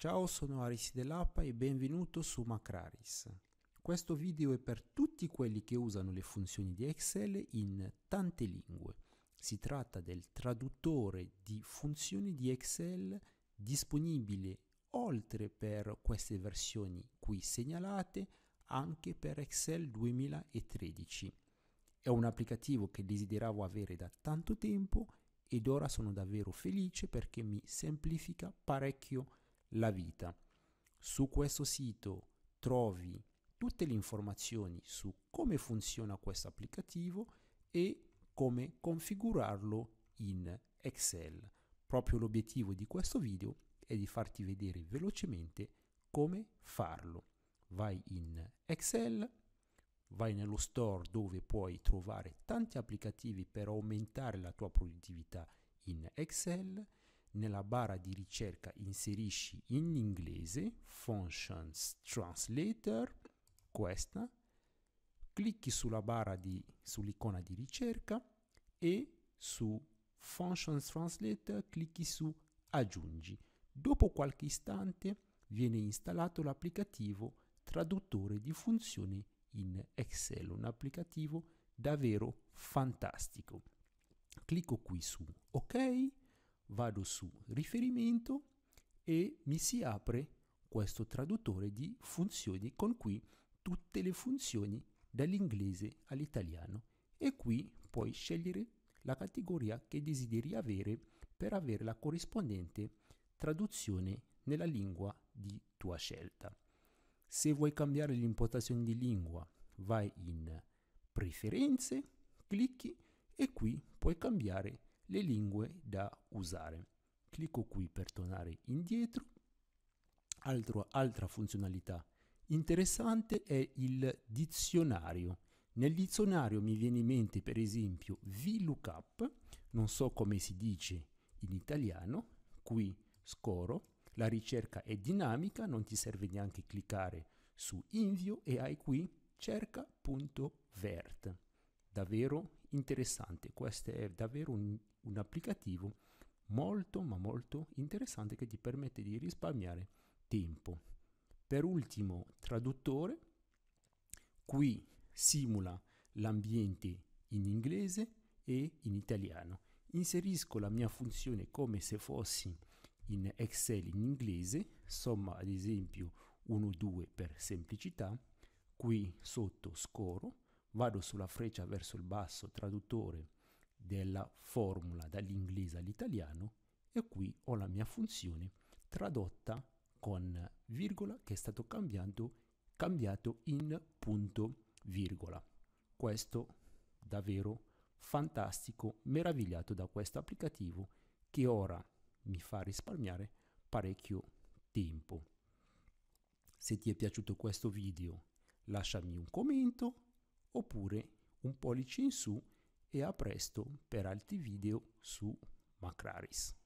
Ciao, sono Arisi Dell'Appa e benvenuto su Macraris. Questo video è per tutti quelli che usano le funzioni di Excel in tante lingue. Si tratta del traduttore di funzioni di Excel disponibile oltre per queste versioni qui segnalate anche per Excel 2013. È un applicativo che desideravo avere da tanto tempo ed ora sono davvero felice perché mi semplifica parecchio la vita. Su questo sito trovi tutte le informazioni su come funziona questo applicativo e come configurarlo in Excel. Proprio l'obiettivo di questo video è di farti vedere velocemente come farlo. Vai in Excel, vai nello store dove puoi trovare tanti applicativi per aumentare la tua produttività in Excel nella barra di ricerca inserisci in inglese Functions Translator, questa, clicchi sulla barra di, sull'icona di ricerca e su Functions Translator clicchi su Aggiungi. Dopo qualche istante viene installato l'applicativo traduttore di funzioni in Excel, un applicativo davvero fantastico. Clicco qui su OK vado su riferimento e mi si apre questo traduttore di funzioni con qui tutte le funzioni dall'inglese all'italiano e qui puoi scegliere la categoria che desideri avere per avere la corrispondente traduzione nella lingua di tua scelta. Se vuoi cambiare l'impostazione di lingua, vai in preferenze, clicchi e qui puoi cambiare le lingue da usare. Clicco qui per tornare indietro. Altro, altra funzionalità interessante è il dizionario. Nel dizionario mi viene in mente per esempio VLOOKUP, non so come si dice in italiano, qui scoro, la ricerca è dinamica, non ti serve neanche cliccare su invio e hai qui cerca.vert davvero interessante. Questo è davvero un, un applicativo molto ma molto interessante che ti permette di risparmiare tempo. Per ultimo, traduttore, qui simula l'ambiente in inglese e in italiano. Inserisco la mia funzione come se fossi in Excel in inglese, somma ad esempio 1, 2 per semplicità, qui sotto scoro, vado sulla freccia verso il basso traduttore della formula dall'inglese all'italiano e qui ho la mia funzione tradotta con virgola che è stato cambiato, cambiato in punto virgola. Questo davvero fantastico, meravigliato da questo applicativo che ora mi fa risparmiare parecchio tempo. Se ti è piaciuto questo video lasciami un commento oppure un pollice in su e a presto per altri video su Macraris.